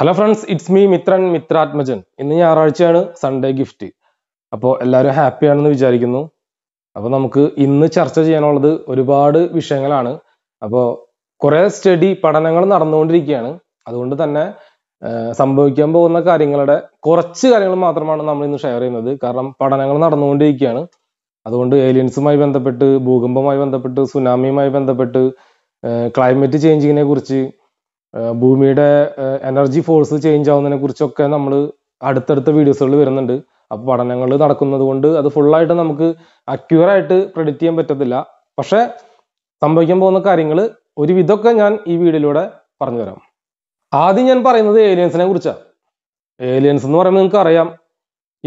hello friends it's me Mithran Mithrathmajan ഇന്ന് ഞായറാഴ്ചയാണ് Sunday gift അപ്പോൾ എല്ലാവരും ഹാപ്പിയാണെന്ന് വിചാരിക്കുന്നു അപ്പോൾ നമുക്ക് ഇന്ന് ചർച്ച ചെയ്യാനുള്ളത് ഒരുപാട് വിഷയങ്ങളാണ് അപ്പോൾ കുറേ സ്റ്റഡി പഠനങ്ങൾ നടന്നുകൊണ്ടിരിക്കുകയാണ് അതുകൊണ്ട് തന്നെ സംഭവിക്കാൻ പോകുന്ന കാര്യങ്ങളുടെ കുറച്ച് കാര്യങ്ങൾ മാത്രമാണ് നമ്മൾ ഇന്ന് ഷെയർ ചെയ്യുന്നത് കാരണം പഠനങ്ങൾ നടന്നുകൊണ്ടിരിക്കുകയാണ് അതുകൊണ്ട് ഏലിയൻസുമായി ബന്ധപ്പെട്ട് ഭൂകമ്പമായി ബന്ധപ്പെട്ട് സുനാമിയുമായി ബന്ധപ്പെട്ട് ക്ലൈമറ്റ് ചേഞ്ചിങ്ങിനെ കുറിച്ച് ഭൂമിയുടെ എനർജി ഫോഴ്സ് ചേഞ്ച് ആവുന്നതിനെ കുറിച്ചൊക്കെ നമ്മൾ അടുത്തടുത്ത വീഡിയോസുകൾ വരുന്നുണ്ട് അപ്പോൾ പഠനങ്ങൾ നടക്കുന്നത് കൊണ്ട് അത് ഫുള്ളായിട്ട് നമുക്ക് ആയിട്ട് പ്രെഡിക്റ്റ് ചെയ്യാൻ പറ്റത്തില്ല പക്ഷേ സംഭവിക്കാൻ പോകുന്ന കാര്യങ്ങൾ വിധമൊക്കെ ഞാൻ ഈ വീഡിയോയിലൂടെ പറഞ്ഞുതരാം ആദ്യം ഞാൻ പറയുന്നത് ഏലിയൻസിനെ കുറിച്ചാണ് ഏലിയൻസ് എന്ന് പറയുമ്പോൾ നിങ്ങൾക്ക് അറിയാം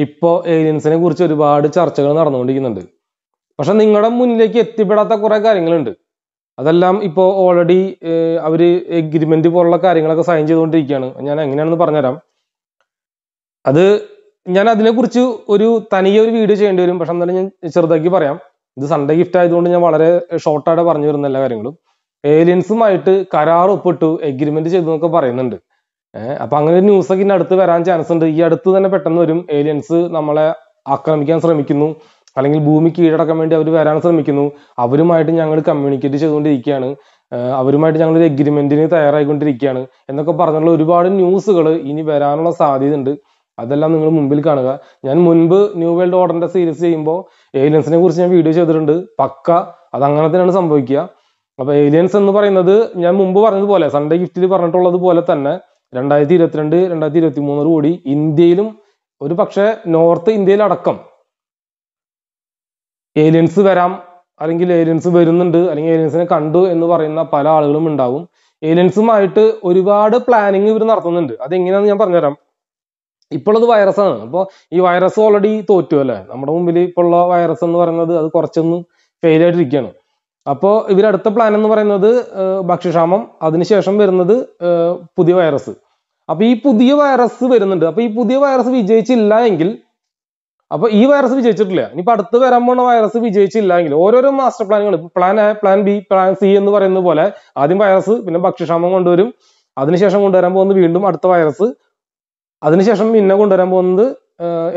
ഇപ്പോൾ ഏലിയൻസിനെ കുറിച്ച് ഒരുപാട് ചർച്ചകൾ നടന്നുകൊണ്ടിരിക്കുന്നുണ്ട് പക്ഷെ നിങ്ങളുടെ മുന്നിലേക്ക് എത്തിപ്പെടാത്ത കുറേ കാര്യങ്ങളുണ്ട് അതെല്ലാം ഇപ്പോൾ ഓൾറെഡി അവർ എഗ്രിമെൻ്റ് പോലുള്ള കാര്യങ്ങളൊക്കെ സൈൻ ചെയ്തുകൊണ്ടിരിക്കുകയാണ് ഞാൻ എങ്ങനെയാണെന്ന് പറഞ്ഞുതരാം അത് ഞാൻ അതിനെക്കുറിച്ച് ഒരു തനിയെ ഒരു വീഡിയോ ചെയ്യേണ്ടി വരും പക്ഷെ എന്തായാലും ഞാൻ ചെറുതാക്കി പറയാം ഇത് സൺഡേ ഗിഫ്റ്റ് ആയതുകൊണ്ട് ഞാൻ വളരെ ഷോർട്ടായിട്ട് പറഞ്ഞു വരുന്ന എല്ലാ കാര്യങ്ങളും ഏലിയൻസുമായിട്ട് കരാർ ഒപ്പിട്ടു എഗ്രിമെന്റ് ചെയ്തു എന്നൊക്കെ പറയുന്നുണ്ട് അപ്പൊ അങ്ങനെ ഒരു ഒക്കെ ഇനി അടുത്ത് വരാൻ ചാൻസ് ഉണ്ട് ഈ അടുത്ത് തന്നെ പെട്ടെന്ന് വരും ഏലിയൻസ് നമ്മളെ ആക്രമിക്കാൻ ശ്രമിക്കുന്നു അല്ലെങ്കിൽ ഭൂമി കീഴടക്കാൻ വേണ്ടി അവർ വരാൻ ശ്രമിക്കുന്നു അവരുമായിട്ട് ഞങ്ങൾ കമ്മ്യൂണിക്കേറ്റ് ചെയ്തുകൊണ്ടിരിക്കുകയാണ് അവരുമായിട്ട് ഞങ്ങൾ ഒരു എഗ്രിമെന്റിന് തയ്യാറായിക്കൊണ്ടിരിക്കുകയാണ് എന്നൊക്കെ പറഞ്ഞുള്ള ഒരുപാട് ന്യൂസുകൾ ഇനി വരാനുള്ള ഉണ്ട് അതെല്ലാം നിങ്ങൾ മുമ്പിൽ കാണുക ഞാൻ മുൻപ് ന്യൂ വേൾഡ് ഓർഡറിന്റെ സീരീസ് ചെയ്യുമ്പോൾ ഏലിയൻസിനെ കുറിച്ച് ഞാൻ വീഡിയോ ചെയ്തിട്ടുണ്ട് പക്ക അത് അങ്ങനെ തന്നെയാണ് സംഭവിക്കുക അപ്പൊ ഏലിയൻസ് എന്ന് പറയുന്നത് ഞാൻ മുമ്പ് പറഞ്ഞതുപോലെ സൺഡേ ഗിഫ്റ്റിൽ പറഞ്ഞിട്ടുള്ളത് പോലെ തന്നെ രണ്ടായിരത്തി ഇരുപത്തിരണ്ട് രണ്ടായിരത്തി ഇരുപത്തി മൂന്നോട് കൂടി ഇന്ത്യയിലും ഒരു പക്ഷേ നോർത്ത് ഇന്ത്യയിലടക്കം ഏലിയൻസ് വരാം അല്ലെങ്കിൽ ഏലിയൻസ് വരുന്നുണ്ട് അല്ലെങ്കിൽ ഏലിയൻസിനെ കണ്ടു എന്ന് പറയുന്ന പല ആളുകളും ഉണ്ടാവും ഏലിയൻസുമായിട്ട് ഒരുപാട് പ്ലാനിങ് ഇവർ നടത്തുന്നുണ്ട് അതെങ്ങനെയാന്ന് ഞാൻ പറഞ്ഞുതരാം ഇപ്പോഴത് വൈറസാണ് അപ്പോൾ ഈ വൈറസ് ഓൾറെഡി തോറ്റു അല്ലേ നമ്മുടെ മുമ്പിൽ ഇപ്പോഴുള്ള വൈറസ് എന്ന് പറയുന്നത് അത് കുറച്ചൊന്ന് ഫെയിൽ ആയിട്ടിരിക്കുകയാണ് അപ്പോൾ ഇവരടുത്ത പ്ലാൻ എന്ന് പറയുന്നത് ഭക്ഷ്യക്ഷാമം അതിനുശേഷം വരുന്നത് പുതിയ വൈറസ് അപ്പോൾ ഈ പുതിയ വൈറസ് വരുന്നുണ്ട് അപ്പോൾ ഈ പുതിയ വൈറസ് വിജയിച്ചില്ല എങ്കിൽ അപ്പൊ ഈ വൈറസ് വിജയിച്ചിട്ടില്ല ഇനിയിപ്പോ അടുത്ത് വരാൻ പോണ വൈറസ് വിജയിച്ചില്ലെങ്കിൽ ഓരോരോ മാസ്റ്റർ പ്ലാനുകൾ plan A plan B plan C എന്ന് പറയുന്ന പോലെ ആദ്യം വൈറസ് പിന്നെ ഭക്ഷ്യക്ഷാമം കൊണ്ടുവരും അതിനുശേഷം കൊണ്ടുവരാൻ പോകുന്നത് വീണ്ടും അടുത്ത വൈറസ് അതിനുശേഷം പിന്നെ കൊണ്ടുവരാൻ പോകുന്നത്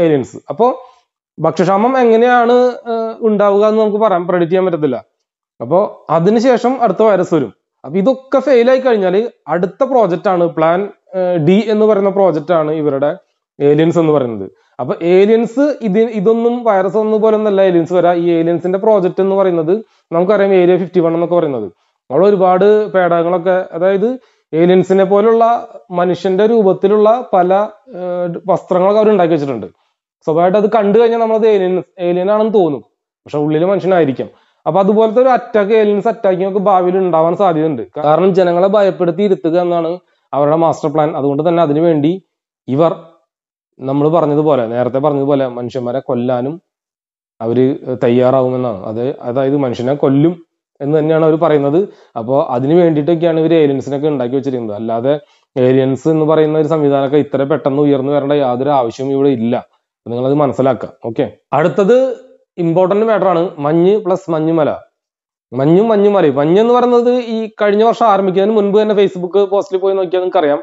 ഏലിയൻസ് അപ്പോൾ ഭക്ഷ്യക്ഷാമം എങ്ങനെയാണ് ഉണ്ടാവുക എന്ന് നമുക്ക് പറയാൻ പ്രെഡിക്റ്റ് ചെയ്യാൻ പറ്റത്തില്ല അപ്പോൾ അതിനുശേഷം അടുത്ത വൈറസ് വരും അപ്പൊ ഇതൊക്കെ ഫെയിൽ ആയി കഴിഞ്ഞാൽ അടുത്ത പ്രോജക്റ്റ് ആണ് പ്ലാൻ ഡി എന്ന് പറയുന്ന പ്രോജക്റ്റ് ആണ് ഇവരുടെ ഏലിയൻസ് എന്ന് പറയുന്നത് അപ്പൊ ഏലിയൻസ് ഇത് ഇതൊന്നും വൈറസ് ഒന്നും പോലെ ഒന്നല്ല ഏലിയൻസ് വരാം ഈ ഏലിയൻസിന്റെ പ്രോജക്റ്റ് എന്ന് പറയുന്നത് നമുക്കറിയാം ഏരിയ ഫിഫ്റ്റി വൺ എന്നൊക്കെ പറയുന്നത് അവിടെ ഒരുപാട് പേടകങ്ങളൊക്കെ അതായത് ഏലിയൻസിനെ പോലുള്ള മനുഷ്യന്റെ രൂപത്തിലുള്ള പല വസ്ത്രങ്ങളൊക്കെ അവർ ഉണ്ടാക്കി വെച്ചിട്ടുണ്ട് സ്വഭാവമായിട്ട് അത് കണ്ടു കഴിഞ്ഞാൽ നമ്മളത് ഏലിയൻ ഏലിയൻ ആണെന്ന് തോന്നും പക്ഷെ ഉള്ളിൽ മനുഷ്യനായിരിക്കും അപ്പൊ അതുപോലത്തെ ഒരു അറ്റാക്ക് ഏലിയൻസ് അറ്റാക്കിങ് ഒക്കെ ഭാവിയിൽ ഉണ്ടാവാൻ സാധ്യതയുണ്ട് കാരണം ജനങ്ങളെ ഭയപ്പെടുത്തി ഇരുത്തുക എന്നാണ് അവരുടെ മാസ്റ്റർ പ്ലാൻ അതുകൊണ്ട് തന്നെ അതിനുവേണ്ടി ഇവർ നമ്മൾ പറഞ്ഞതുപോലെ നേരത്തെ പറഞ്ഞതുപോലെ മനുഷ്യന്മാരെ കൊല്ലാനും അവർ തയ്യാറാവുമെന്നാണ് അത് അതായത് മനുഷ്യനെ കൊല്ലും എന്ന് തന്നെയാണ് അവർ പറയുന്നത് അപ്പോൾ അതിന് വേണ്ടിയിട്ടൊക്കെയാണ് ഇവർ ഏലിയൻസിനൊക്കെ ഉണ്ടാക്കി വെച്ചിരിക്കുന്നത് അല്ലാതെ ഏലിയൻസ് എന്ന് പറയുന്ന ഒരു സംവിധാനമൊക്കെ ഇത്ര പെട്ടെന്ന് ഉയർന്നു വരേണ്ട യാതൊരു ആവശ്യവും ഇവിടെ ഇല്ല നിങ്ങളത് മനസ്സിലാക്കുക ഓക്കെ അടുത്തത് ഇമ്പോർട്ടന്റ് മാറ്ററാണ് മഞ്ഞ് പ്ലസ് മഞ്ഞുമല മഞ്ഞും മഞ്ഞുമലയും മഞ്ഞ് എന്ന് പറയുന്നത് ഈ കഴിഞ്ഞ വർഷം ആരംഭിക്കുന്നതിന് മുൻപ് തന്നെ ഫേസ്ബുക്ക് പോസ്റ്റിൽ പോയി നോക്കിയാൽ നിങ്ങൾക്കറിയാം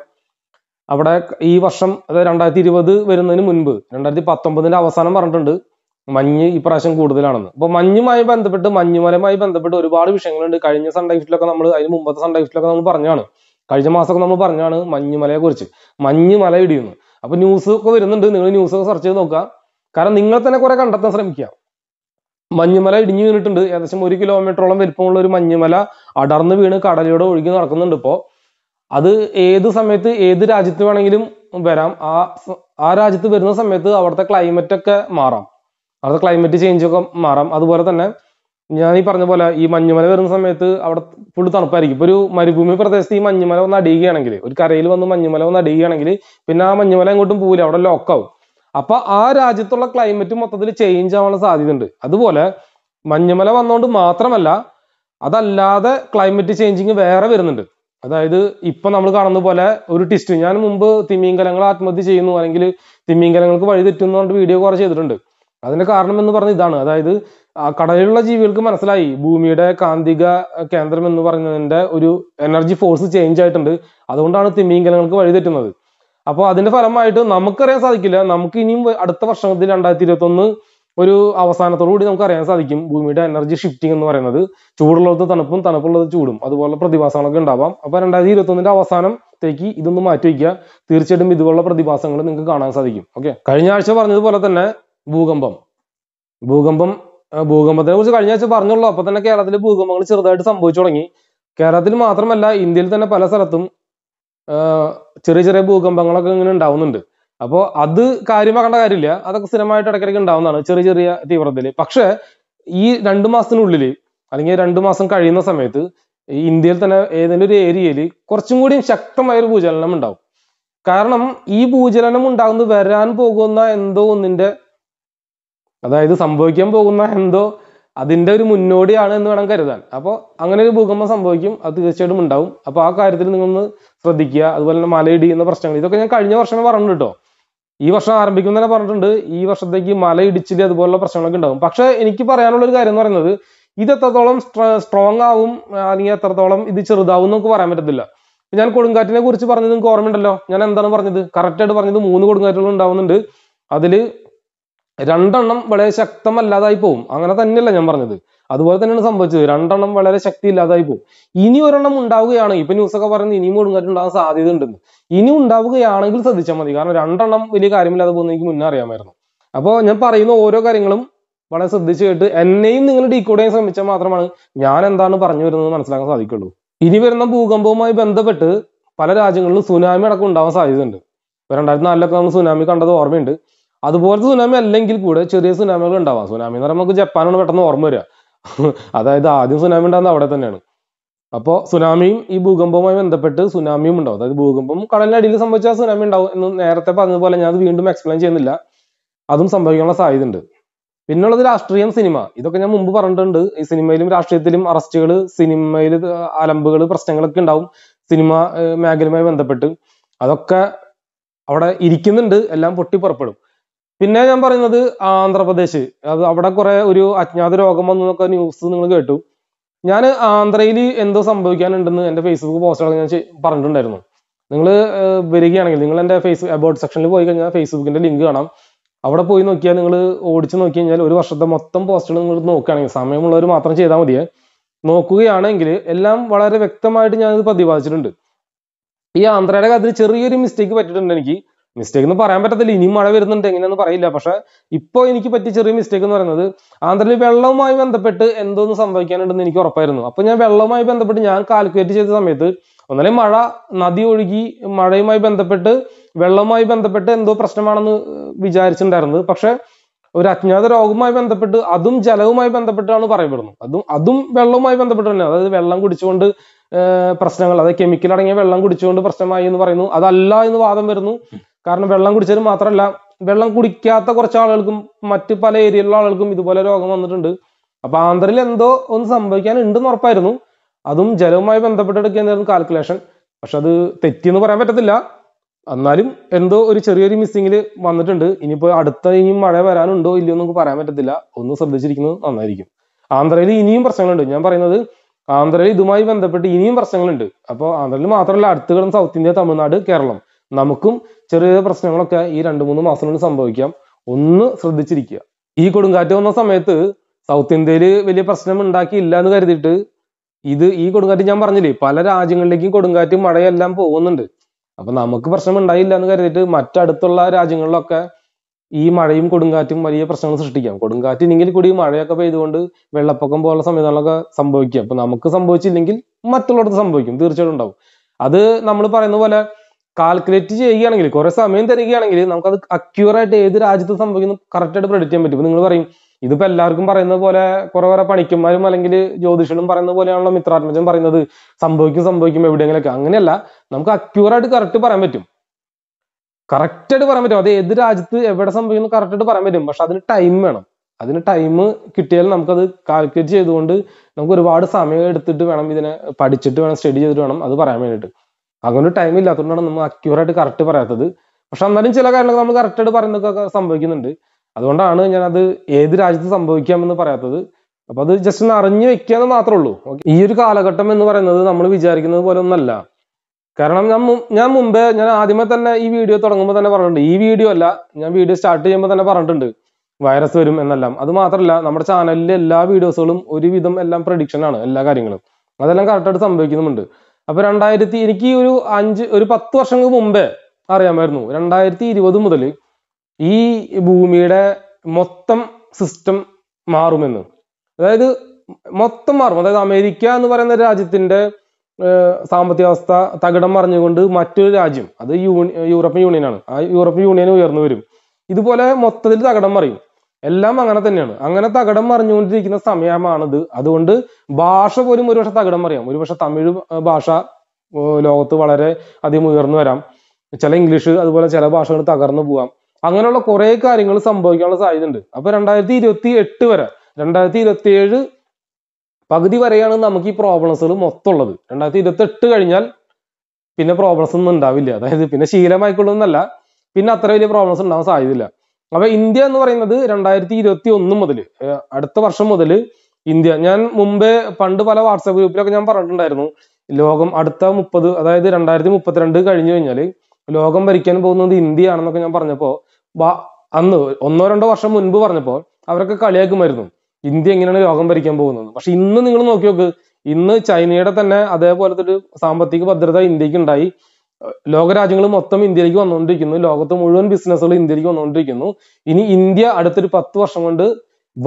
അവിടെ ഈ വർഷം അതായത് രണ്ടായിരത്തി ഇരുപത് വരുന്നതിന് മുൻപ് രണ്ടായിരത്തി പത്തൊമ്പതിന്റെ അവസാനം പറഞ്ഞിട്ടുണ്ട് മഞ്ഞ് ഇപ്രാവശ്യം കൂടുതലാണെന്ന് അപ്പോൾ മഞ്ഞുമായി ബന്ധപ്പെട്ട് മഞ്ഞുമലയുമായി ബന്ധപ്പെട്ട് ഒരുപാട് വിഷയങ്ങളുണ്ട് കഴിഞ്ഞ സൺഡൈഫിലൊക്കെ നമ്മൾ അതിന് മുമ്പത്തെ സൺഡൈഫിലൊക്കെ നമ്മൾ പറഞ്ഞാണ് കഴിഞ്ഞ മാസമൊക്കെ നമ്മൾ പറഞ്ഞാണ് മഞ്ഞുമലയെക്കുറിച്ച് മഞ്ഞുമല ഇടിയുന്നു അപ്പോൾ ന്യൂസ് ഒക്കെ വരുന്നുണ്ട് നിങ്ങൾ ന്യൂസ് ഒക്കെ സെർച്ച് ചെയ്ത് നോക്കുക കാരണം നിങ്ങൾ തന്നെ കുറെ കണ്ടെത്താൻ ശ്രമിക്കുക മഞ്ഞുമല ഇടിഞ്ഞു വീണിട്ടുണ്ട് ഏകദേശം ഒരു കിലോമീറ്ററോളം വലിപ്പമുള്ള ഒരു മഞ്ഞുമല അടർന്നു വീണ് കടലിലൂടെ ഒഴുകി നടക്കുന്നുണ്ട് ഇപ്പോൾ അത് ഏത് സമയത്ത് ഏത് രാജ്യത്ത് വേണമെങ്കിലും വരാം ആ ആ രാജ്യത്ത് വരുന്ന സമയത്ത് അവിടുത്തെ ക്ലൈമറ്റ് ഒക്കെ മാറാം അവിടുത്തെ ക്ലൈമറ്റ് ചേഞ്ച് ഒക്കെ മാറാം അതുപോലെ തന്നെ ഞാൻ ഈ പറഞ്ഞ പോലെ ഈ മഞ്ഞുമല വരുന്ന സമയത്ത് അവിടെ ഫുൾ തണുപ്പായിരിക്കും ഇപ്പൊ ഒരു മരുഭൂമി പ്രദേശത്ത് ഈ മഞ്ഞുമല വന്ന് അടിയുകയാണെങ്കിൽ ഒരു കരയിൽ വന്ന് മഞ്ഞുമല വന്ന് അടിയുകയാണെങ്കിൽ പിന്നെ ആ മഞ്ഞുമല എങ്ങോട്ടും പോവില്ല അവിടെ ലോക്കാവും അപ്പൊ ആ രാജ്യത്തുള്ള ക്ലൈമറ്റ് മൊത്തത്തിൽ ചേഞ്ച് ആവാനുള്ള ഉണ്ട് അതുപോലെ മഞ്ഞുമല വന്നുകൊണ്ട് മാത്രമല്ല അതല്ലാതെ ക്ലൈമറ്റ് ചേഞ്ചിങ് വേറെ വരുന്നുണ്ട് അതായത് ഇപ്പൊ നമ്മൾ കാണുന്ന പോലെ ഒരു ട്വിസ്റ്റ് ഞാൻ മുമ്പ് തിമ്മീങ്കലങ്ങൾ ആത്മഹത്യ ചെയ്യുന്നു അല്ലെങ്കിൽ തിമിംഗലങ്ങൾക്ക് വഴി തെറ്റുന്നു പറഞ്ഞിട്ട് വീഡിയോ കുറെ ചെയ്തിട്ടുണ്ട് അതിന്റെ കാരണം എന്ന് പറഞ്ഞ ഇതാണ് അതായത് കടലിലുള്ള ജീവികൾക്ക് മനസ്സിലായി ഭൂമിയുടെ കാന്തിക കേന്ദ്രം എന്ന് പറയുന്നതിന്റെ ഒരു എനർജി ഫോഴ്സ് ചേഞ്ച് ആയിട്ടുണ്ട് അതുകൊണ്ടാണ് തിമിംഗലങ്ങൾക്ക് വഴി തെറ്റുന്നത് അപ്പോൾ അതിന്റെ ഫലമായിട്ട് നമുക്കറിയാൻ സാധിക്കില്ല നമുക്ക് ഇനിയും അടുത്ത വർഷത്തിൽ രണ്ടായിരത്തി ഇരുപത്തി ഒരു കൂടി നമുക്ക് അറിയാൻ സാധിക്കും ഭൂമിയുടെ എനർജി ഷിഫ്റ്റിംഗ് എന്ന് പറയുന്നത് ചൂടുള്ളത് തണുപ്പും തണുപ്പുള്ളത് ചൂടും അതുപോലെ പ്രതിഭാസങ്ങളൊക്കെ ഉണ്ടാവാം അപ്പോൾ രണ്ടായിരത്തി ഒന്നിന്റെ അവസാനത്തേക്ക് ഇതൊന്ന് മാറ്റി വയ്ക്കുക തീർച്ചയായിട്ടും ഇതുപോലുള്ള പ്രതിഭാസങ്ങൾ നിങ്ങൾക്ക് കാണാൻ സാധിക്കും ഓക്കെ കഴിഞ്ഞ ആഴ്ച പറഞ്ഞതുപോലെ തന്നെ ഭൂകമ്പം ഭൂകമ്പം ഭൂകമ്പത്തെ കുറിച്ച് കഴിഞ്ഞ ആഴ്ച പറഞ്ഞുള്ളൂ അപ്പോൾ തന്നെ കേരളത്തിൽ ഭൂകമ്പങ്ങൾ ചെറുതായിട്ട് സംഭവിച്ചു തുടങ്ങി കേരളത്തിൽ മാത്രമല്ല ഇന്ത്യയിൽ തന്നെ പല സ്ഥലത്തും ചെറിയ ചെറിയ ഭൂകമ്പങ്ങളൊക്കെ ഇങ്ങനെ ഉണ്ടാവുന്നുണ്ട് അപ്പോൾ അത് കാര്യമാക്കേണ്ട കാര്യമില്ല അതൊക്കെ സ്ഥിരമായിട്ട് ഇടയ്ക്കിടയ്ക്ക് ഉണ്ടാവുന്നതാണ് ചെറിയ ചെറിയ തീവ്രതയിൽ പക്ഷേ ഈ രണ്ട് മാസത്തിനുള്ളിൽ അല്ലെങ്കിൽ രണ്ട് മാസം കഴിയുന്ന സമയത്ത് ഈ ഇന്ത്യയിൽ തന്നെ ഏതെങ്കിലും ഒരു ഏരിയയിൽ കുറച്ചും കൂടി ശക്തമായ ഒരു ഭൂചലനം ഉണ്ടാവും കാരണം ഈ ഭൂചലനം ഉണ്ടാകുന്നത് വരാൻ പോകുന്ന എന്തോ ഒന്നിന്റെ അതായത് സംഭവിക്കാൻ പോകുന്ന എന്തോ അതിന്റെ ഒരു മുന്നോടിയാണ് എന്ന് വേണം കരുതാൻ അപ്പോൾ അങ്ങനെ ഒരു ഭൂകമ്പം സംഭവിക്കും അത് തീർച്ചയായിട്ടും ഉണ്ടാവും അപ്പോൾ ആ കാര്യത്തിൽ ഒന്ന് ശ്രദ്ധിക്കുക അതുപോലെ തന്നെ മലയിടിയുന്ന പ്രശ്നങ്ങൾ ഇതൊക്കെ ഞാൻ കഴിഞ്ഞ വർഷമേ പറഞ്ഞു കേട്ടോ ഈ വർഷം ആരംഭിക്കും തന്നെ പറഞ്ഞിട്ടുണ്ട് ഈ വർഷത്തേക്ക് മല ഇടിച്ചില് അതുപോലുള്ള പ്രശ്നങ്ങളൊക്കെ ഉണ്ടാകും പക്ഷെ എനിക്ക് പറയാനുള്ള ഒരു കാര്യം എന്ന് പറയുന്നത് ഇത് എത്രത്തോളം സ്ട്രോങ് ആവും അല്ലെങ്കിൽ എത്രത്തോളം ഇത് ചെറുതാവും എന്നൊക്കെ പറയാൻ പറ്റത്തില്ല ഞാൻ കൊടുങ്കാറ്റിനെ കുറിച്ച് പറഞ്ഞത് നിങ്ങൾക്ക് ഓർമ്മയുണ്ടല്ലോ ഞാൻ എന്താണ് പറഞ്ഞത് കറക്റ്റായിട്ട് പറഞ്ഞത് മൂന്ന് കൊടുങ്കാറ്റുകൾ ഉണ്ടാവുന്നുണ്ട് അതില് രണ്ടെണ്ണം വളരെ ശക്തമല്ലാതായി പോകും അങ്ങനെ തന്നെയല്ല ഞാൻ പറഞ്ഞത് അതുപോലെ തന്നെയാണ് സംഭവിച്ചത് രണ്ടെണ്ണം വളരെ ശക്തിയില്ലാതായി പോകും ഇനി ഒരെണ്ണം ഉണ്ടാവുകയാണ് ഇപ്പൊ ന്യൂസൊക്കെ പറയുന്നത് ഇനിയും കൊടുങ്കാറ്റുണ്ടാകാൻ സാധ്യത ഉണ്ടെന്ന് ഇനി ഉണ്ടാവുകയാണെങ്കിൽ ശ്രദ്ധിച്ചാൽ മതി കാരണം രണ്ടെണ്ണം വലിയ കാര്യമില്ലാതെ പോകുന്ന എനിക്ക് മുന്നേ അറിയാമായിരുന്നു അപ്പോൾ ഞാൻ പറയുന്ന ഓരോ കാര്യങ്ങളും വളരെ ശ്രദ്ധിച്ചു കേട്ട് എന്നെയും നിങ്ങൾ ഡീകോഡ് ചെയ്യാൻ ശ്രമിച്ചാൽ മാത്രമാണ് ഞാൻ എന്താണ് പറഞ്ഞു വരുന്നത് മനസ്സിലാക്കാൻ സാധിക്കുള്ളൂ ഇനി വരുന്ന ഭൂകമ്പവുമായി ബന്ധപ്പെട്ട് പല രാജ്യങ്ങളിലും സുനാമി അടക്കം ഉണ്ടാവാൻ സാധ്യതയുണ്ട് ഇപ്പൊ രണ്ടായിരത്തി നാലിലൊക്കെ നമ്മൾ സുനാമി കണ്ടത് ഓർമ്മയുണ്ട് അതുപോലത്തെ സുനാമി അല്ലെങ്കിൽ കൂടെ ചെറിയ സുനാമികൾ ഉണ്ടാവാം സുനാമി എന്ന് പറയുമ്പോൾ നമുക്ക് ജപ്പാനാണ് പെട്ടെന്ന് ഓർമ്മ വരിക അതായത് ആദ്യം സുനാമി ഉണ്ടാകുന്നത് അവിടെ തന്നെയാണ് അപ്പോ സുനാമിയും ഈ ഭൂകമ്പവുമായി ബന്ധപ്പെട്ട് സുനാമിയും ഉണ്ടാവും അതായത് ഭൂകമ്പം കടലിനടിയിൽ സംഭവിച്ചാൽ സുനാമി ഉണ്ടാവും എന്ന് നേരത്തെ പറഞ്ഞതുപോലെ ഞാൻ അത് വീണ്ടും എക്സ്പ്ലെയിൻ ചെയ്യുന്നില്ല അതും സംഭവിക്കാനുള്ള സാധ്യത ഉണ്ട് പിന്നുള്ളത് രാഷ്ട്രീയം സിനിമ ഇതൊക്കെ ഞാൻ മുമ്പ് പറഞ്ഞിട്ടുണ്ട് ഈ സിനിമയിലും രാഷ്ട്രീയത്തിലും അറസ്റ്റുകൾ സിനിമയിൽ അലമ്പുകൾ പ്രശ്നങ്ങളൊക്കെ ഉണ്ടാവും സിനിമ മേഖലയുമായി ബന്ധപ്പെട്ട് അതൊക്കെ അവിടെ ഇരിക്കുന്നുണ്ട് എല്ലാം പൊട്ടി പുറപ്പെടും പിന്നെ ഞാൻ പറയുന്നത് ആന്ധ്രാപ്രദേശ് അത് അവിടെ കുറെ ഒരു അജ്ഞാത രോഗം വന്നൊക്കെ ന്യൂസ് നിങ്ങൾ കേട്ടു ഞാൻ ആന്ധ്രയിൽ എന്തോ സംഭവിക്കാനുണ്ടെന്ന് എൻ്റെ ഫേസ്ബുക്ക് പോസ്റ്റുകൾ ഞാൻ പറഞ്ഞിട്ടുണ്ടായിരുന്നു നിങ്ങൾ വരികയാണെങ്കിൽ നിങ്ങൾ എൻ്റെ ഫേസ് അബൌട്ട് സെക്ഷനിൽ പോയി കഴിഞ്ഞാൽ ഫേസ്ബുക്കിൻ്റെ ലിങ്ക് കാണാം അവിടെ പോയി നോക്കിയാൽ നിങ്ങൾ ഓടിച്ചു നോക്കി കഴിഞ്ഞാൽ ഒരു വർഷത്തെ മൊത്തം പോസ്റ്റുകൾ നിങ്ങൾ നോക്കുകയാണെങ്കിൽ സമയമുള്ളവർ മാത്രം ചെയ്താൽ മതിയെ നോക്കുകയാണെങ്കിൽ എല്ലാം വളരെ വ്യക്തമായിട്ട് ഞാനത് പ്രതിപാദിച്ചിട്ടുണ്ട് ഈ ആന്ധ്രയുടെ കാര്യത്തിൽ ചെറിയൊരു മിസ്റ്റേക്ക് പറ്റിയിട്ടുണ്ട് എനിക്ക് മിസ്റ്റേക്ക് എന്ന് പറയാൻ പറ്റത്തില്ല ഇനിയും മഴ വരുന്നുണ്ട് എങ്ങനെയെന്ന് പറയില്ല പക്ഷെ ഇപ്പോൾ എനിക്ക് പറ്റിയ ചെറിയ മിസ്റ്റേക്ക് എന്ന് പറയുന്നത് ആന്ധ്രയിൽ വെള്ളവുമായി ബന്ധപ്പെട്ട് എന്തോന്ന് സംഭവിക്കാനുണ്ടെന്ന് എനിക്ക് ഉറപ്പായിരുന്നു അപ്പോൾ ഞാൻ വെള്ളവുമായി ബന്ധപ്പെട്ട് ഞാൻ കാൽക്കുലേറ്റ് ചെയ്ത സമയത്ത് ഒന്നല്ലേ മഴ നദി ഒഴുകി മഴയുമായി ബന്ധപ്പെട്ട് വെള്ളവുമായി ബന്ധപ്പെട്ട് എന്തോ പ്രശ്നമാണെന്ന് വിചാരിച്ചിട്ടുണ്ടായിരുന്നത് പക്ഷെ ഒരു അജ്ഞാത രോഗവുമായി ബന്ധപ്പെട്ട് അതും ജലവുമായി ബന്ധപ്പെട്ടാണ് പറയപ്പെടുന്നത് അതും അതും വെള്ളവുമായി ബന്ധപ്പെട്ട് തന്നെ അതായത് വെള്ളം കുടിച്ചുകൊണ്ട് പ്രശ്നങ്ങൾ അതായത് കെമിക്കൽ അടങ്ങിയ വെള്ളം കുടിച്ചുകൊണ്ട് പ്രശ്നമായി എന്ന് പറയുന്നു അതല്ല എന്ന് വാദം വരുന്നു കാരണം വെള്ളം കുടിച്ചത് മാത്രമല്ല വെള്ളം കുടിക്കാത്ത കുറച്ച് ആളുകൾക്കും മറ്റ് പല ഏരിയയിലുള്ള ആളുകൾക്കും ഇതുപോലെ രോഗം വന്നിട്ടുണ്ട് അപ്പൊ ആന്ധ്രയിൽ എന്തോ ഒന്ന് സംഭവിക്കാൻ ഉണ്ടെന്ന് ഉറപ്പായിരുന്നു അതും ജലവുമായി ബന്ധപ്പെട്ടെടുക്കുന്ന കാൽക്കുലേഷൻ പക്ഷെ അത് തെറ്റിയെന്ന് പറയാൻ പറ്റത്തില്ല എന്നാലും എന്തോ ഒരു ചെറിയൊരു മിസ്സിങ്ങിൽ വന്നിട്ടുണ്ട് ഇനിയിപ്പോ അടുത്ത ഇനിയും മഴ വരാനുണ്ടോ ഇല്ലയോ എന്നൊക്കെ പറയാൻ പറ്റത്തില്ല ഒന്ന് ശ്രദ്ധിച്ചിരിക്കുന്നത് നന്നായിരിക്കും ആന്ധ്രയിൽ ഇനിയും പ്രശ്നങ്ങളുണ്ട് ഞാൻ പറയുന്നത് ആന്ധ്രയിൽ ഇതുമായി ബന്ധപ്പെട്ട് ഇനിയും പ്രശ്നങ്ങളുണ്ട് അപ്പോൾ ആന്ധ്രയിൽ മാത്രമല്ല അടുത്തുകളും സൗത്ത് ഇന്ത്യ തമിഴ്നാട് കേരളം നമുക്കും ചെറിയ പ്രശ്നങ്ങളൊക്കെ ഈ രണ്ടു മൂന്ന് മാസം കൊണ്ട് സംഭവിക്കാം ഒന്ന് ശ്രദ്ധിച്ചിരിക്കുക ഈ കൊടുങ്കാറ്റ് വന്ന സമയത്ത് സൗത്ത് ഇന്ത്യയിൽ വലിയ പ്രശ്നം ഉണ്ടാക്കിയില്ല എന്ന് കരുതിയിട്ട് ഇത് ഈ കൊടുങ്കാറ്റ് ഞാൻ പറഞ്ഞില്ലേ പല രാജ്യങ്ങളിലേക്കും കൊടുങ്കാറ്റ് മഴയെല്ലാം പോകുന്നുണ്ട് അപ്പൊ നമുക്ക് പ്രശ്നം ഉണ്ടായില്ല എന്ന് കരുതിയിട്ട് മറ്റടുത്തുള്ള രാജ്യങ്ങളിലൊക്കെ ഈ മഴയും കൊടുങ്കാറ്റും വലിയ പ്രശ്നങ്ങൾ സൃഷ്ടിക്കാം കൊടുങ്കാറ്റ് ഇല്ലെങ്കിൽ കൂടി മഴയൊക്കെ പെയ്തുകൊണ്ട് വെള്ളപ്പൊക്കം പോലുള്ള സംവിധാനങ്ങളൊക്കെ സംഭവിക്കാം അപ്പൊ നമുക്ക് സംഭവിച്ചില്ലെങ്കിൽ മറ്റുള്ളവർക്ക് സംഭവിക്കും തീർച്ചയായിട്ടും ഉണ്ടാവും അത് നമ്മൾ പറയുന്ന പോലെ കാൽക്കുലേറ്റ് ചെയ്യുകയാണെങ്കിൽ കുറേ സമയം തരികയാണെങ്കിൽ നമുക്ക് അത് അക്യൂറായിട്ട് ഏത് രാജ്യത്ത് സംഭവിക്കുന്നു ആയിട്ട് പ്രെഡിക്റ്റ് ചെയ്യാൻ പറ്റും നിങ്ങൾ പറയും ഇതിപ്പോ എല്ലാവർക്കും പറയുന്ന പോലെ കുറേ കുറെ പണിക്കന്മാരും അല്ലെങ്കിൽ ജ്യോതിഷനും പറയുന്ന പോലെയാണല്ലോ മിത്രാത്മജൻ പറയുന്നത് സംഭവിക്കും സംഭവിക്കും എവിടെയെങ്കിലൊക്കെ അങ്ങനെയല്ല നമുക്ക് അക്യൂറായിട്ട് കറക്റ്റ് പറയാൻ പറ്റും ആയിട്ട് പറയാൻ പറ്റും അത് ഏത് രാജ്യത്ത് എവിടെ സംഭവിക്കുന്നു ആയിട്ട് പറയാൻ പറ്റും പക്ഷെ അതിന് ടൈം വേണം അതിന് ടൈം കിട്ടിയാൽ നമുക്കത് കാൽക്കുലേറ്റ് ചെയ്തുകൊണ്ട് നമുക്ക് ഒരുപാട് സമയം എടുത്തിട്ട് വേണം ഇതിനെ പഠിച്ചിട്ട് വേണം സ്റ്റഡി ചെയ്തിട്ട് വേണം അത് പറയാൻ വേണ്ടിയിട്ട് അതുകൊണ്ട് ടൈം ഇല്ലാത്തതുകൊണ്ടാണ് നമ്മൾ അക്യൂറായിട്ട് കറക്റ്റ് പറയാത്തത് പക്ഷെ എന്നാലും ചില കാര്യങ്ങൾ നമ്മൾ കറക്റ്റായിട്ട് പറയുന്നതൊക്കെ സംഭവിക്കുന്നുണ്ട് അതുകൊണ്ടാണ് ഞാൻ അത് ഏത് രാജ്യത്ത് സംഭവിക്കാമെന്ന് പറയാത്തത് അപ്പോൾ അത് ജസ്റ്റ് ഒന്ന് അറിഞ്ഞു വെക്കുക എന്ന് മാത്രമേ ഉള്ളൂ ഈ ഒരു കാലഘട്ടം എന്ന് പറയുന്നത് നമ്മൾ വിചാരിക്കുന്നത് പോലെ ഒന്നല്ല കാരണം ഞാൻ ഞാൻ മുമ്പേ ഞാൻ ആദ്യമേ തന്നെ ഈ വീഡിയോ തുടങ്ങുമ്പോൾ തന്നെ പറഞ്ഞിട്ടുണ്ട് ഈ വീഡിയോ അല്ല ഞാൻ വീഡിയോ സ്റ്റാർട്ട് ചെയ്യുമ്പോൾ തന്നെ പറഞ്ഞിട്ടുണ്ട് വൈറസ് വരും എന്നെല്ലാം അത് മാത്രമല്ല നമ്മുടെ ചാനലിലെ എല്ലാ വീഡിയോസുകളും ഒരുവിധം എല്ലാം പ്രഡിക്ഷൻ ആണ് എല്ലാ കാര്യങ്ങളും അതെല്ലാം കറക്റ്റായിട്ട് സംഭവിക്കുന്നുമുണ്ട് അപ്പോൾ രണ്ടായിരത്തി എനിക്ക് ഒരു അഞ്ച് ഒരു പത്ത് വർഷങ്ങൾക്ക് മുമ്പേ അറിയാമായിരുന്നു രണ്ടായിരത്തി ഇരുപത് മുതൽ ഈ ഭൂമിയുടെ മൊത്തം സിസ്റ്റം മാറുമെന്ന് അതായത് മൊത്തം മാറും അതായത് അമേരിക്ക എന്ന് പറയുന്ന രാജ്യത്തിന്റെ സാമ്പത്തിക അവസ്ഥ തകിടം മറിഞ്ഞുകൊണ്ട് മറ്റൊരു രാജ്യം അത് യൂണി യൂറോപ്യൻ യൂണിയനാണ് ആ യൂറോപ്യൻ യൂണിയൻ ഉയർന്നു വരും ഇതുപോലെ മൊത്തത്തിൽ തകിടം മറിയും എല്ലാം അങ്ങനെ തന്നെയാണ് അങ്ങനെ തകടം മറിഞ്ഞുകൊണ്ടിരിക്കുന്ന സമയമാണിത് അതുകൊണ്ട് ഭാഷ പോലും ഒരുപക്ഷെ തകടം മറിയാം ഒരുപക്ഷെ തമിഴ് ഭാഷ ലോകത്ത് വളരെ അധികം ഉയർന്നു വരാം ചില ഇംഗ്ലീഷ് അതുപോലെ ചില ഭാഷകൾ തകർന്നു പോവാം അങ്ങനെയുള്ള കുറെ കാര്യങ്ങൾ സംഭവിക്കാനുള്ള സാധ്യതയുണ്ട് അപ്പൊ രണ്ടായിരത്തി ഇരുപത്തി എട്ട് വരെ രണ്ടായിരത്തി ഇരുപത്തി ഏഴ് പകുതി വരെയാണ് നമുക്ക് ഈ പ്രോബ്ലംസുകൾ ഉള്ളത് രണ്ടായിരത്തി ഇരുപത്തി എട്ട് കഴിഞ്ഞാൽ പിന്നെ പ്രോബ്ലംസ് ഒന്നും ഉണ്ടാവില്ല അതായത് പിന്നെ ശീലമായിക്കൊള്ളുന്നല്ല പിന്നെ അത്ര വലിയ പ്രോബ്ലംസ് ഉണ്ടാവാൻ സാധ്യതയില്ല അപ്പോൾ ഇന്ത്യ എന്ന് പറയുന്നത് രണ്ടായിരത്തി ഇരുപത്തി ഒന്ന് മുതൽ അടുത്ത വർഷം മുതൽ ഇന്ത്യ ഞാൻ മുമ്പേ പണ്ട് പല വാട്സാപ്പ് ഗ്രൂപ്പിലൊക്കെ ഞാൻ പറഞ്ഞിട്ടുണ്ടായിരുന്നു ലോകം അടുത്ത മുപ്പത് അതായത് രണ്ടായിരത്തി മുപ്പത്തിരണ്ട് കഴിഞ്ഞു കഴിഞ്ഞാൽ ലോകം ഭരിക്കാൻ പോകുന്നത് ഇന്ത്യ ആണെന്നൊക്കെ ഞാൻ പറഞ്ഞപ്പോൾ അന്ന് ഒന്നോ രണ്ടോ വർഷം മുൻപ് പറഞ്ഞപ്പോൾ അവരൊക്കെ കളിയാക്കുമായിരുന്നു ഇന്ത്യ എങ്ങനെയാണ് ലോകം ഭരിക്കാൻ പോകുന്നത് പക്ഷെ ഇന്ന് നിങ്ങൾ നോക്കി നോക്ക് ഇന്ന് ചൈനയുടെ തന്നെ അതേപോലത്തെ ഒരു സാമ്പത്തിക ഭദ്രത ഇന്ത്യക്ക് ഉണ്ടായി ലോകരാജ്യങ്ങൾ മൊത്തം ഇന്ത്യയിലേക്ക് വന്നുകൊണ്ടിരിക്കുന്നു ലോകത്ത് മുഴുവൻ ബിസിനസ്സുകൾ ഇന്ത്യയിലേക്ക് വന്നുകൊണ്ടിരിക്കുന്നു ഇനി ഇന്ത്യ അടുത്തൊരു പത്ത് വർഷം കൊണ്ട്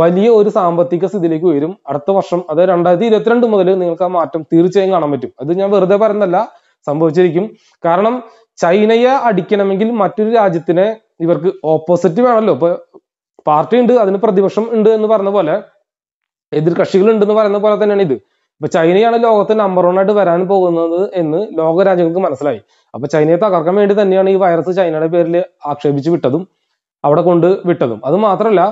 വലിയ ഒരു സാമ്പത്തിക സ്ഥിതിയിലേക്ക് ഉയരും അടുത്ത വർഷം അതായത് രണ്ടായിരത്തി ഇരുപത്തിരണ്ട് മുതൽ നിങ്ങൾക്ക് ആ മാറ്റം തീർച്ചയായും കാണാൻ പറ്റും അത് ഞാൻ വെറുതെ പറയുന്നതല്ല സംഭവിച്ചിരിക്കും കാരണം ചൈനയെ അടിക്കണമെങ്കിൽ മറ്റൊരു രാജ്യത്തിനെ ഇവർക്ക് ഓപ്പോസിറ്റ് വേണമല്ലോ ഇപ്പൊ പാർട്ടി ഉണ്ട് അതിന് പ്രതിപക്ഷം ഉണ്ട് എന്ന് പറഞ്ഞ പോലെ എതിർ കക്ഷികൾ ഉണ്ടെന്ന് പറയുന്ന പോലെ തന്നെയാണ് ഇത് അപ്പൊ ചൈനയാണ് ലോകത്ത് നമ്പർ വൺ ആയിട്ട് വരാൻ പോകുന്നത് എന്ന് ലോക രാജ്യങ്ങൾക്ക് മനസ്സിലായി അപ്പൊ ചൈനയെ തകർക്കാൻ വേണ്ടി തന്നെയാണ് ഈ വൈറസ് ചൈനയുടെ പേരിൽ ആക്ഷേപിച്ച് വിട്ടതും അവിടെ കൊണ്ട് വിട്ടതും അത് മാത്രമല്ല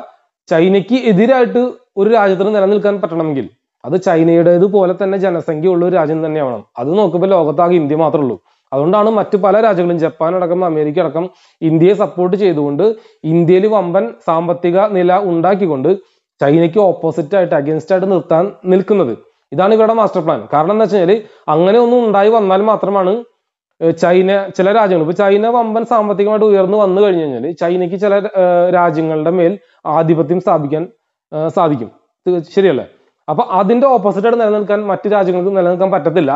ചൈനയ്ക്ക് എതിരായിട്ട് ഒരു രാജ്യത്തിന് നിലനിൽക്കാൻ പറ്റണമെങ്കിൽ അത് ചൈനയുടേത് പോലെ തന്നെ ജനസംഖ്യ ഉള്ള ഒരു രാജ്യം തന്നെയാവണം അത് നോക്കുമ്പോൾ ലോകത്താകെ ഇന്ത്യ മാത്രമേ ഉള്ളൂ അതുകൊണ്ടാണ് മറ്റു പല രാജ്യങ്ങളും ജപ്പാൻ അടക്കം അമേരിക്ക അടക്കം ഇന്ത്യയെ സപ്പോർട്ട് ചെയ്തുകൊണ്ട് ഇന്ത്യയിൽ വമ്പൻ സാമ്പത്തിക നില ഉണ്ടാക്കിക്കൊണ്ട് ചൈനയ്ക്ക് ഓപ്പോസിറ്റ് ആയിട്ട് അഗേൻസ്റ്റ് ആയിട്ട് നിർത്താൻ നിൽക്കുന്നത് ഇതാണ് ഇവരുടെ മാസ്റ്റർ പ്ലാൻ കാരണം എന്താ വെച്ച് കഴിഞ്ഞാൽ അങ്ങനെ ഒന്നും ഉണ്ടായി വന്നാൽ മാത്രമാണ് ചൈന ചില രാജ്യങ്ങൾ ഇപ്പൊ ചൈന വമ്പൻ സാമ്പത്തികമായിട്ട് ഉയർന്നു വന്നു കഴിഞ്ഞു കഴിഞ്ഞാൽ ചൈനയ്ക്ക് ചില രാജ്യങ്ങളുടെ മേൽ ആധിപത്യം സ്ഥാപിക്കാൻ സാധിക്കും ശരിയല്ലേ അപ്പൊ അതിന്റെ ഓപ്പോസിറ്റ് ആയിട്ട് നിലനിൽക്കാൻ മറ്റു രാജ്യങ്ങൾക്ക് നിലനിൽക്കാൻ പറ്റത്തില്ല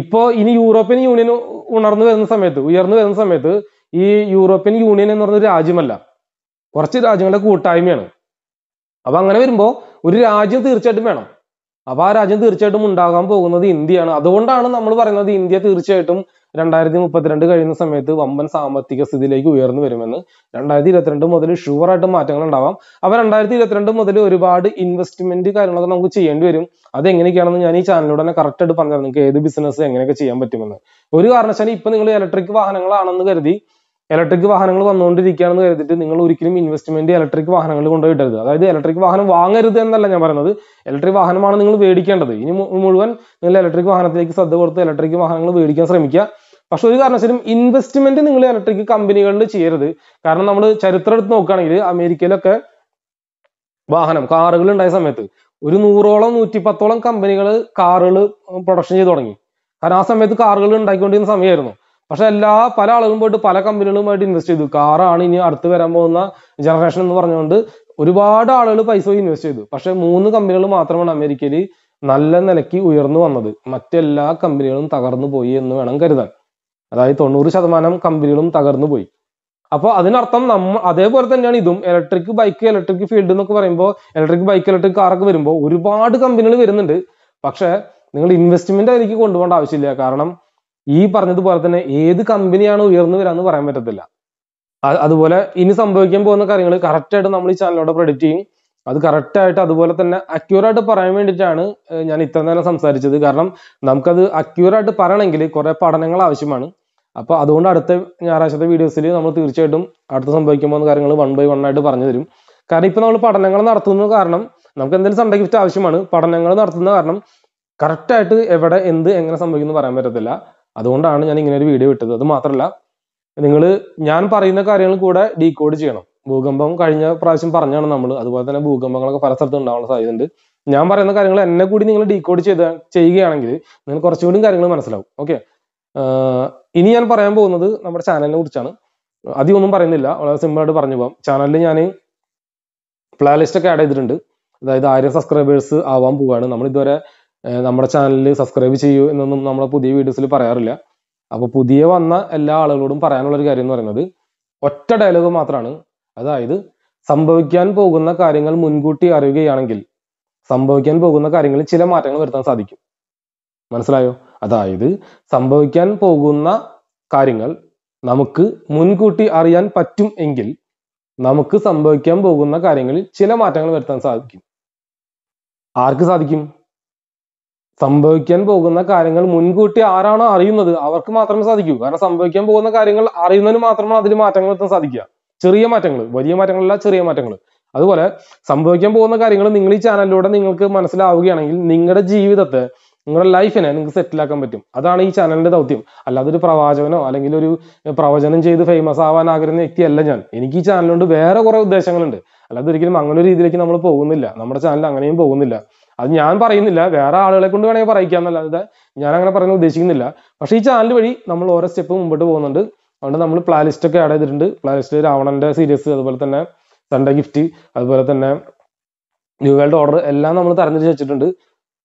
ഇപ്പോ ഇനി യൂറോപ്യൻ യൂണിയൻ ഉണർന്നു വരുന്ന സമയത്ത് ഉയർന്നു വരുന്ന സമയത്ത് ഈ യൂറോപ്യൻ യൂണിയൻ എന്ന് പറഞ്ഞ രാജ്യമല്ല കുറച്ച് രാജ്യങ്ങളുടെ കൂട്ടായ്മയാണ് അപ്പൊ അങ്ങനെ വരുമ്പോൾ ഒരു രാജ്യം തീർച്ചയായിട്ടും വേണം അപ്പൊ ആ രാജ്യം തീർച്ചയായിട്ടും ഉണ്ടാകാൻ പോകുന്നത് ഇന്ത്യയാണ് അതുകൊണ്ടാണ് നമ്മൾ പറയുന്നത് ഇന്ത്യ തീർച്ചയായിട്ടും രണ്ടായിരത്തി മുപ്പത്തിരണ്ട് കഴിയുന്ന സമയത്ത് വമ്പൻ സാമ്പത്തിക സ്ഥിതിയിലേക്ക് ഉയർന്നു വരുമെന്ന് രണ്ടായിരത്തി ഇരുപത്തിരണ്ട് മുതൽ ആയിട്ട് മാറ്റങ്ങൾ ഉണ്ടാവാം അപ്പൊ രണ്ടായിരത്തി ഇരുപത്തിരണ്ട് മുതൽ ഒരുപാട് ഇൻവെസ്റ്റ്മെന്റ് കാര്യങ്ങളൊക്കെ നമുക്ക് ചെയ്യേണ്ടി വരും അത് എങ്ങനെയൊക്കെയാണെന്ന് ഞാൻ ഈ ചാനലിലൂടെ തന്നെ കറക്റ്റ് ആയിട്ട് പറഞ്ഞു നിങ്ങൾക്ക് ഏത് ബിസിനസ് എങ്ങനെയൊക്കെ ചെയ്യാൻ പറ്റുമെന്ന് ഒരു കാരണവശാലും ഇപ്പൊ നിങ്ങൾ ഇലക്ട്രിക് വാഹനങ്ങളാണെന്ന് കരുതി ഇലക്ട്രിക് വാഹനങ്ങൾ വന്നുകൊണ്ടിരിക്കുകയാണെന്ന് കരുതിയിട്ട് നിങ്ങൾ ഒരിക്കലും ഇൻവെസ്റ്റ്മെന്റ് ഇലക്ട്രിക് വാഹനങ്ങൾ കൊണ്ടുപോയിട്ടരുത് അതായത് ഇലക്ട്രിക് വാഹനം വാങ്ങരുത് എന്നല്ല ഞാൻ പറയുന്നത് ഇലക്ട്രിക് വാഹനമാണ് നിങ്ങൾ മേടിക്കേണ്ടത് ഇനി മുഴുവൻ നിങ്ങൾ ഇലക്ട്രിക് വാഹനത്തിലേക്ക് ശ്രദ്ധ കൊടുത്ത് ഇലക്ട്രിക് വാഹനങ്ങൾ മേടിക്കാൻ ശ്രമിക്കുക പക്ഷെ ഒരു കാരണവശാലും ഇൻവെസ്റ്റ്മെന്റ് നിങ്ങൾ ഇലക്ട്രിക് കമ്പനികളിൽ ചെയ്യരുത് കാരണം നമ്മൾ ചരിത്രം എടുത്ത് നോക്കുകയാണെങ്കിൽ അമേരിക്കയിലൊക്കെ വാഹനം കാറുകൾ ഉണ്ടായ സമയത്ത് ഒരു നൂറോളം നൂറ്റിപ്പത്തോളം കമ്പനികൾ കാറുകൾ പ്രൊഡക്ഷൻ ചെയ്തു തുടങ്ങി കാരണം ആ സമയത്ത് കാറുകൾ ഉണ്ടാക്കിക്കൊണ്ടിരുന്ന സമയമായിരുന്നു പക്ഷെ എല്ലാ പല ആളുകളും പോയിട്ട് പല കമ്പനികളുമായിട്ട് ഇൻവെസ്റ്റ് ചെയ്തു കാറാണ് ഇനി അടുത്ത് വരാൻ പോകുന്ന ജനറേഷൻ എന്ന് പറഞ്ഞുകൊണ്ട് ഒരുപാട് ആളുകൾ പൈസ ഇൻവെസ്റ്റ് ചെയ്തു പക്ഷെ മൂന്ന് കമ്പനികൾ മാത്രമാണ് അമേരിക്കയിൽ നല്ല നിലയ്ക്ക് ഉയർന്നു വന്നത് മറ്റെല്ലാ കമ്പനികളും തകർന്നു പോയി എന്ന് വേണം കരുതാൻ അതായത് തൊണ്ണൂറ് ശതമാനം കമ്പനികളും തകർന്നു പോയി അപ്പോൾ അതിനർത്ഥം നമ്മ അതേപോലെ തന്നെയാണ് ഇതും ഇലക്ട്രിക് ബൈക്ക് ഇലക്ട്രിക് ഫീൽഡ് എന്നൊക്കെ പറയുമ്പോൾ ഇലക്ട്രിക് ബൈക്ക് ഇലക്ട്രിക് കാറൊക്കെ വരുമ്പോൾ ഒരുപാട് കമ്പനികൾ വരുന്നുണ്ട് പക്ഷേ നിങ്ങൾ ഇൻവെസ്റ്റ്മെന്റ് അതിലേക്ക് കൊണ്ടുപോകേണ്ട ആവശ്യമില്ല കാരണം ഈ പറഞ്ഞതുപോലെ തന്നെ ഏത് കമ്പനിയാണ് ഉയർന്നു വരാന്ന് പറയാൻ പറ്റത്തില്ല അതുപോലെ ഇനി സംഭവിക്കാൻ പോകുന്ന കാര്യങ്ങൾ കറക്റ്റ് ആയിട്ട് നമ്മൾ ഈ ചാനലിലൂടെ പ്രൊഡിക്റ്റ് ചെയ്യും അത് കറക്റ്റ് ആയിട്ട് അതുപോലെ തന്നെ അക്യൂറായിട്ട് പറയാൻ വേണ്ടിയിട്ടാണ് ഞാൻ ഇത്ര നേരം സംസാരിച്ചത് കാരണം നമുക്കത് ആയിട്ട് പറയണമെങ്കിൽ കുറെ പഠനങ്ങൾ ആവശ്യമാണ് അപ്പോൾ അതുകൊണ്ട് അടുത്ത ഞായറാഴ്ചത്തെ വീഡിയോസിൽ നമ്മൾ തീർച്ചയായിട്ടും അടുത്ത സംഭവിക്കാൻ പോകുന്ന കാര്യങ്ങൾ വൺ ബൈ വൺ ആയിട്ട് പറഞ്ഞു തരും കാരണം ഇപ്പൊ നമ്മൾ പഠനങ്ങൾ നടത്തുന്ന കാരണം നമുക്ക് എന്തെങ്കിലും സൺഡേ ഗിഫ്റ്റ് ആവശ്യമാണ് പഠനങ്ങൾ നടത്തുന്ന കാരണം കറക്റ്റായിട്ട് എവിടെ എന്ത് എങ്ങനെ സംഭവിക്കുന്നു പറയാൻ പറ്റത്തില്ല അതുകൊണ്ടാണ് ഞാൻ ഇങ്ങനെ ഒരു വീഡിയോ ഇട്ടത് അത് മാത്രമല്ല നിങ്ങൾ ഞാൻ പറയുന്ന കാര്യങ്ങൾ കൂടെ ഡീകോഡ് ചെയ്യണം ഭൂകമ്പം കഴിഞ്ഞ പ്രാവശ്യം പറഞ്ഞാണ് നമ്മൾ അതുപോലെ തന്നെ ഭൂകമ്പങ്ങളൊക്കെ പല സ്ഥലത്തും ഉണ്ടാവാനുള്ള സാധ്യതയുണ്ട് ഞാൻ പറയുന്ന കാര്യങ്ങൾ എന്നെ കൂടി നിങ്ങൾ ഡീകോഡ് ചെയ്ത ചെയ്യുകയാണെങ്കിൽ നിങ്ങൾ കുറച്ചുകൂടി കാര്യങ്ങൾ മനസ്സിലാവും ഓക്കെ ഇനി ഞാൻ പറയാൻ പോകുന്നത് നമ്മുടെ ചാനലിനെ കുറിച്ചാണ് അധികം ഒന്നും പറയുന്നില്ല വളരെ സിമ്പിളായിട്ട് പറഞ്ഞു പോകാം ചാനലിൽ ഞാൻ പ്ലേലിസ്റ്റ് ഒക്കെ ആഡ് ചെയ്തിട്ടുണ്ട് അതായത് ആയിരം സബ്സ്ക്രൈബേഴ്സ് ആവാൻ പോവാണ് നമ്മൾ ഇതുവരെ നമ്മുടെ ചാനലിൽ സബ്സ്ക്രൈബ് ചെയ്യൂ എന്നൊന്നും നമ്മളെ പുതിയ വീഡിയോസിൽ പറയാറില്ല അപ്പോൾ പുതിയ വന്ന എല്ലാ ആളുകളോടും പറയാനുള്ള ഒരു കാര്യം എന്ന് പറയുന്നത് ഒറ്റ ഡയലോഗ് മാത്രമാണ് അതായത് സംഭവിക്കാൻ പോകുന്ന കാര്യങ്ങൾ മുൻകൂട്ടി അറിയുകയാണെങ്കിൽ സംഭവിക്കാൻ പോകുന്ന കാര്യങ്ങളിൽ ചില മാറ്റങ്ങൾ വരുത്താൻ സാധിക്കും മനസ്സിലായോ അതായത് സംഭവിക്കാൻ പോകുന്ന കാര്യങ്ങൾ നമുക്ക് മുൻകൂട്ടി അറിയാൻ പറ്റും എങ്കിൽ നമുക്ക് സംഭവിക്കാൻ പോകുന്ന കാര്യങ്ങളിൽ ചില മാറ്റങ്ങൾ വരുത്താൻ സാധിക്കും ആർക്ക് സാധിക്കും സംഭവിക്കാൻ പോകുന്ന കാര്യങ്ങൾ മുൻകൂട്ടി ആരാണോ അറിയുന്നത് അവർക്ക് മാത്രമേ സാധിക്കൂ കാരണം സംഭവിക്കാൻ പോകുന്ന കാര്യങ്ങൾ അറിയുന്നതിന് മാത്രമാണ് അതിൽ മാറ്റങ്ങൾ വരുത്താൻ സാധിക്കുക ചെറിയ മാറ്റങ്ങൾ വലിയ മാറ്റങ്ങളല്ല ചെറിയ മാറ്റങ്ങൾ അതുപോലെ സംഭവിക്കാൻ പോകുന്ന കാര്യങ്ങൾ നിങ്ങൾ ഈ ചാനലിലൂടെ നിങ്ങൾക്ക് മനസ്സിലാവുകയാണെങ്കിൽ നിങ്ങളുടെ ജീവിതത്തെ നിങ്ങളുടെ ലൈഫിനെ നിങ്ങൾക്ക് സെറ്റിലാക്കാൻ പറ്റും അതാണ് ഈ ചാനലിന്റെ ദൗത്യം അല്ലാതെ ഒരു പ്രവാചകനോ അല്ലെങ്കിൽ ഒരു പ്രവചനം ചെയ്ത് ഫേമസ് ആവാൻ ആഗ്രഹിക്കുന്ന വ്യക്തിയല്ല ഞാൻ എനിക്ക് ഈ ചാനലുകൊണ്ട് വേറെ കുറെ ഉദ്ദേശങ്ങളുണ്ട് അല്ലാതെ ഒരിക്കലും അങ്ങനെ ഒരു രീതിയിലേക്ക് നമ്മൾ പോകുന്നില്ല നമ്മുടെ ചാനൽ അങ്ങനെയും പോകുന്നില്ല അത് ഞാൻ പറയുന്നില്ല വേറെ ആളുകളെ കൊണ്ട് വേണമെങ്കിൽ പറയിക്കാന്നല്ലാതെ ഞാൻ അങ്ങനെ പറയുന്നത് ഉദ്ദേശിക്കുന്നില്ല പക്ഷേ ഈ ചാനൽ വഴി നമ്മൾ ഓരോ സ്റ്റെപ്പ് മുമ്പോട്ട് പോകുന്നുണ്ട് അതുകൊണ്ട് നമ്മൾ പ്ലാലിസ്റ്റ് ഒക്കെ ആഡ് ചെയ്തിട്ടുണ്ട് പ്ലാലിസ്റ്റ് രാവണന്റെ സീരീസ് അതുപോലെ തന്നെ സൺഡേ ഗിഫ്റ്റ് അതുപോലെ തന്നെ ന്യൂ വേൾഡ് ഓർഡർ എല്ലാം നമ്മൾ തരംതിരിച്ച് വെച്ചിട്ടുണ്ട്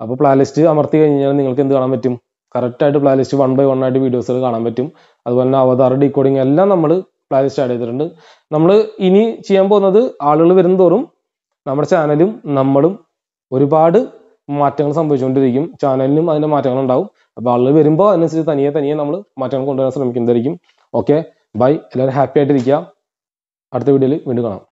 അപ്പോൾ പ്ലാലിസ്റ്റ് അമർത്തി കഴിഞ്ഞാൽ നിങ്ങൾക്ക് എന്ത് കാണാൻ പറ്റും കറക്റ്റായിട്ട് ആയിട്ട് ലിസ്റ്റ് വൺ ബൈ വൺ ആയിട്ട് വീഡിയോസുകൾ കാണാൻ പറ്റും അതുപോലെ തന്നെ അവതാർ ഡീകോഡിങ് എല്ലാം നമ്മൾ പ്ലാലിസ്റ്റ് ആഡ് ചെയ്തിട്ടുണ്ട് നമ്മൾ ഇനി ചെയ്യാൻ പോകുന്നത് ആളുകൾ വരുന്നതോറും നമ്മുടെ ചാനലും നമ്മളും ഒരുപാട് മാറ്റങ്ങൾ സംഭവിച്ചുകൊണ്ടിരിക്കും ചാനലിനും അതിന്റെ മാറ്റങ്ങൾ ഉണ്ടാവും അപ്പോൾ ആളുകൾ വരുമ്പോൾ അതിനനുസരിച്ച് തനിയെ തനിയെ നമ്മൾ മാറ്റങ്ങൾ കൊണ്ടുവരാൻ ശ്രമിക്കുന്നതായിരിക്കും ഓക്കെ ബൈ എല്ലാവരും ഹാപ്പി ആയിട്ടിരിക്കുക അടുത്ത വീഡിയോയിൽ വീണ്ടും കാണാം